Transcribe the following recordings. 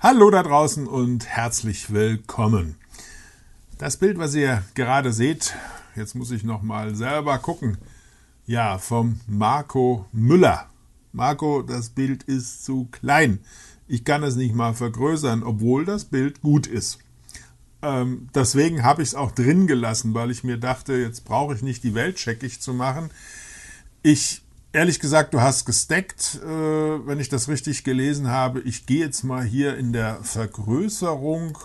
Hallo da draußen und herzlich willkommen. Das Bild, was ihr gerade seht, jetzt muss ich noch mal selber gucken. Ja, vom Marco Müller. Marco, das Bild ist zu klein. Ich kann es nicht mal vergrößern, obwohl das Bild gut ist. Ähm, deswegen habe ich es auch drin gelassen, weil ich mir dachte, jetzt brauche ich nicht die Welt scheckig zu machen. Ich ehrlich gesagt, du hast gesteckt, äh, wenn ich das richtig gelesen habe. Ich gehe jetzt mal hier in der Vergrößerung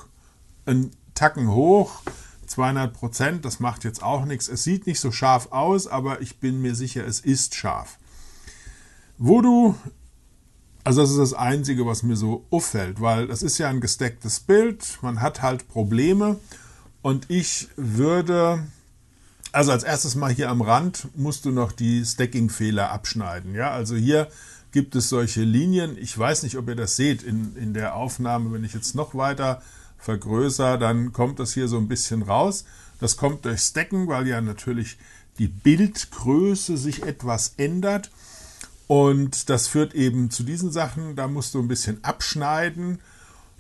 einen Tacken hoch. 200 Prozent, das macht jetzt auch nichts. Es sieht nicht so scharf aus, aber ich bin mir sicher, es ist scharf. Wo du, also das ist das Einzige, was mir so auffällt, weil das ist ja ein gestecktes Bild, man hat halt Probleme und ich würde also als erstes mal hier am Rand musst du noch die Stacking-Fehler abschneiden. Ja, also hier gibt es solche Linien. Ich weiß nicht, ob ihr das seht in, in der Aufnahme. Wenn ich jetzt noch weiter vergrößere, dann kommt das hier so ein bisschen raus. Das kommt durch Stacken, weil ja natürlich die Bildgröße sich etwas ändert. Und das führt eben zu diesen Sachen. Da musst du ein bisschen abschneiden.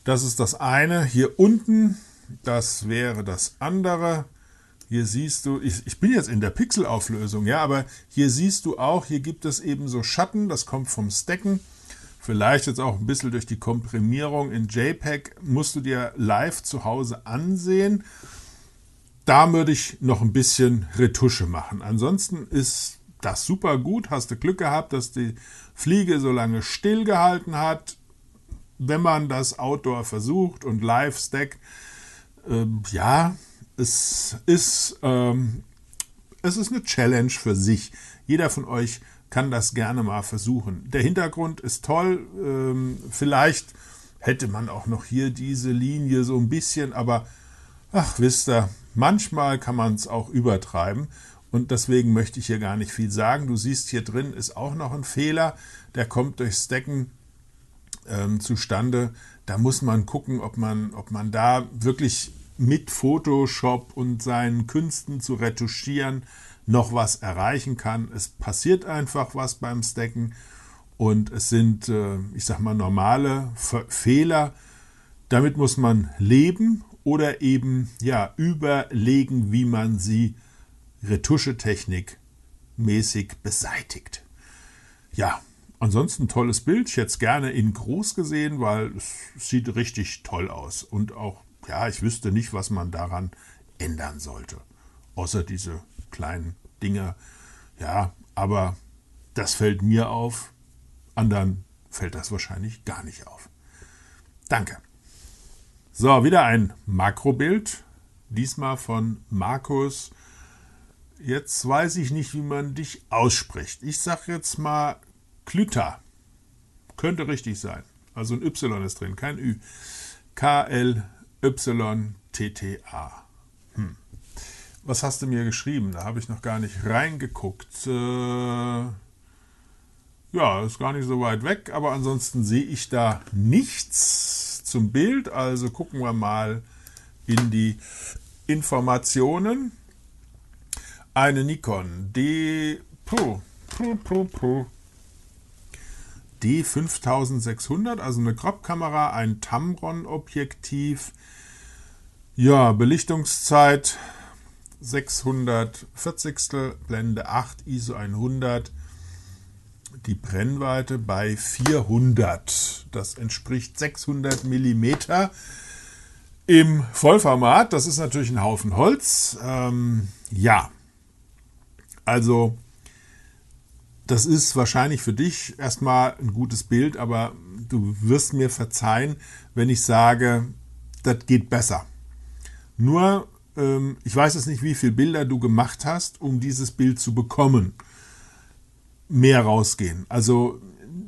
Das ist das eine. Hier unten, das wäre das andere. Hier siehst du, ich, ich bin jetzt in der Pixelauflösung, ja, aber hier siehst du auch, hier gibt es eben so Schatten, das kommt vom Stacken. Vielleicht jetzt auch ein bisschen durch die Komprimierung in JPEG musst du dir live zu Hause ansehen. Da würde ich noch ein bisschen Retusche machen. Ansonsten ist das super gut. Hast du Glück gehabt, dass die Fliege so lange stillgehalten hat. Wenn man das Outdoor versucht und live stackt, äh, ja, es ist, ähm, es ist eine Challenge für sich. Jeder von euch kann das gerne mal versuchen. Der Hintergrund ist toll. Ähm, vielleicht hätte man auch noch hier diese Linie so ein bisschen, aber ach, wisst ihr, manchmal kann man es auch übertreiben. Und deswegen möchte ich hier gar nicht viel sagen. Du siehst, hier drin ist auch noch ein Fehler. Der kommt durch Stacken ähm, zustande. Da muss man gucken, ob man, ob man da wirklich mit Photoshop und seinen Künsten zu retuschieren noch was erreichen kann. Es passiert einfach was beim Stacken und es sind, äh, ich sag mal, normale Fehler. Damit muss man leben oder eben ja überlegen, wie man sie Retuschetechnik mäßig beseitigt. Ja, ansonsten tolles Bild. Ich hätte es gerne in groß gesehen, weil es sieht richtig toll aus und auch ja, ich wüsste nicht, was man daran ändern sollte. Außer diese kleinen Dinge. Ja, aber das fällt mir auf. Andern fällt das wahrscheinlich gar nicht auf. Danke. So, wieder ein Makrobild. Diesmal von Markus. Jetzt weiß ich nicht, wie man dich ausspricht. Ich sage jetzt mal Klüter. Könnte richtig sein. Also ein Y ist drin, kein Ü. K-L YTTA. Hm. Was hast du mir geschrieben? Da habe ich noch gar nicht reingeguckt. Äh, ja, ist gar nicht so weit weg, aber ansonsten sehe ich da nichts zum Bild. Also gucken wir mal in die Informationen. Eine Nikon D. Puh, puh, puh, puh. D5600, also eine Crop-Kamera, ein Tamron-Objektiv. Ja, Belichtungszeit 640, Blende 8, ISO 100. Die Brennweite bei 400. Das entspricht 600 mm im Vollformat. Das ist natürlich ein Haufen Holz. Ähm, ja, also das ist wahrscheinlich für dich erstmal ein gutes Bild, aber du wirst mir verzeihen, wenn ich sage, das geht besser. Nur, ähm, ich weiß es nicht, wie viele Bilder du gemacht hast, um dieses Bild zu bekommen. Mehr rausgehen. Also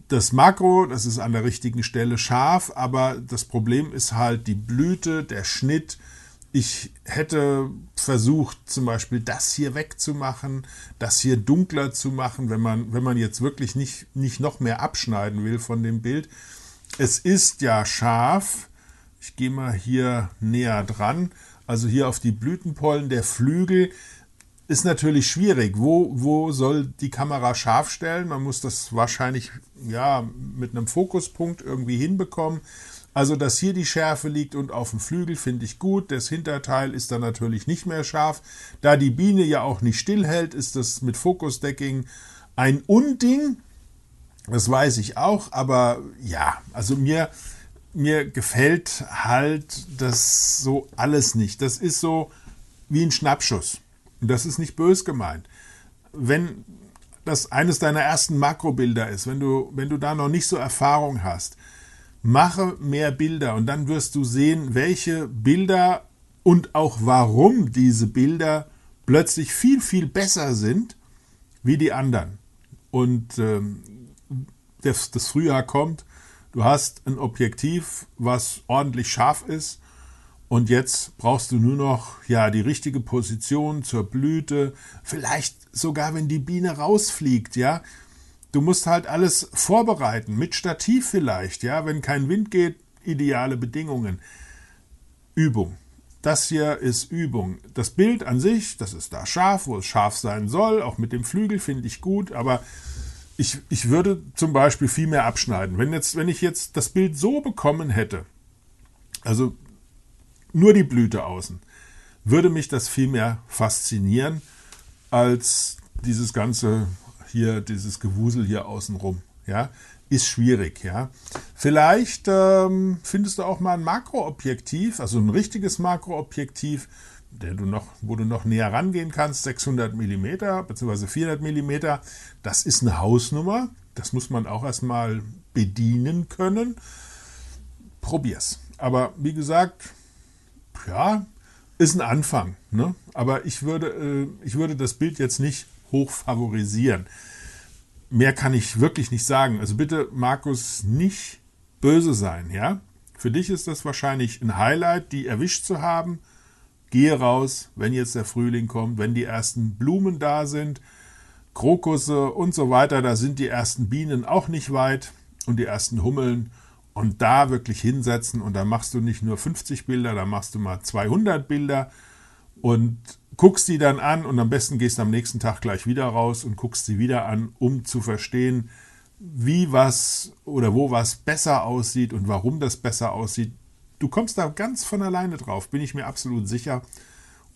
das Makro, das ist an der richtigen Stelle scharf, aber das Problem ist halt die Blüte, der Schnitt, ich hätte versucht, zum Beispiel das hier wegzumachen, das hier dunkler zu machen, wenn man, wenn man jetzt wirklich nicht, nicht noch mehr abschneiden will von dem Bild. Es ist ja scharf. Ich gehe mal hier näher dran. Also hier auf die Blütenpollen, der Flügel ist natürlich schwierig. Wo, wo soll die Kamera scharf stellen? Man muss das wahrscheinlich ja, mit einem Fokuspunkt irgendwie hinbekommen. Also, dass hier die Schärfe liegt und auf dem Flügel finde ich gut. Das Hinterteil ist dann natürlich nicht mehr scharf. Da die Biene ja auch nicht stillhält, ist das mit Fokusdecking ein Unding. Das weiß ich auch, aber ja, also mir, mir gefällt halt das so alles nicht. Das ist so wie ein Schnappschuss. Und das ist nicht bös gemeint. Wenn das eines deiner ersten Makrobilder ist, wenn du, wenn du da noch nicht so Erfahrung hast, mache mehr Bilder und dann wirst du sehen, welche Bilder und auch warum diese Bilder plötzlich viel, viel besser sind wie die anderen. Und ähm, das, das Frühjahr kommt, du hast ein Objektiv, was ordentlich scharf ist und jetzt brauchst du nur noch ja die richtige Position zur Blüte, vielleicht sogar wenn die Biene rausfliegt, ja, Du musst halt alles vorbereiten, mit Stativ vielleicht, ja, wenn kein Wind geht, ideale Bedingungen. Übung. Das hier ist Übung. Das Bild an sich, das ist da scharf, wo es scharf sein soll, auch mit dem Flügel finde ich gut, aber ich, ich würde zum Beispiel viel mehr abschneiden. Wenn, jetzt, wenn ich jetzt das Bild so bekommen hätte, also nur die Blüte außen, würde mich das viel mehr faszinieren als dieses ganze hier dieses Gewusel hier außenrum. Ja, ist schwierig, ja. Vielleicht ähm, findest du auch mal ein Makroobjektiv, also ein richtiges Makroobjektiv, der du noch, wo du noch näher rangehen kannst, 600 mm bzw. 400 mm. Das ist eine Hausnummer, das muss man auch erstmal bedienen können. Probier's. Aber wie gesagt, ja, ist ein Anfang. Ne? Aber ich würde, äh, ich würde das Bild jetzt nicht hoch favorisieren. Mehr kann ich wirklich nicht sagen. Also bitte, Markus, nicht böse sein, ja? Für dich ist das wahrscheinlich ein Highlight, die erwischt zu haben. Gehe raus, wenn jetzt der Frühling kommt, wenn die ersten Blumen da sind, Krokusse und so weiter, da sind die ersten Bienen auch nicht weit und die ersten Hummeln und da wirklich hinsetzen und da machst du nicht nur 50 Bilder, da machst du mal 200 Bilder und guckst die dann an und am besten gehst am nächsten Tag gleich wieder raus und guckst sie wieder an, um zu verstehen, wie was oder wo was besser aussieht und warum das besser aussieht. Du kommst da ganz von alleine drauf, bin ich mir absolut sicher.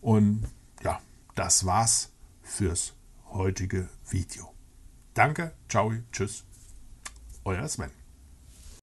Und ja, das war's fürs heutige Video. Danke, ciao, tschüss, euer Sven.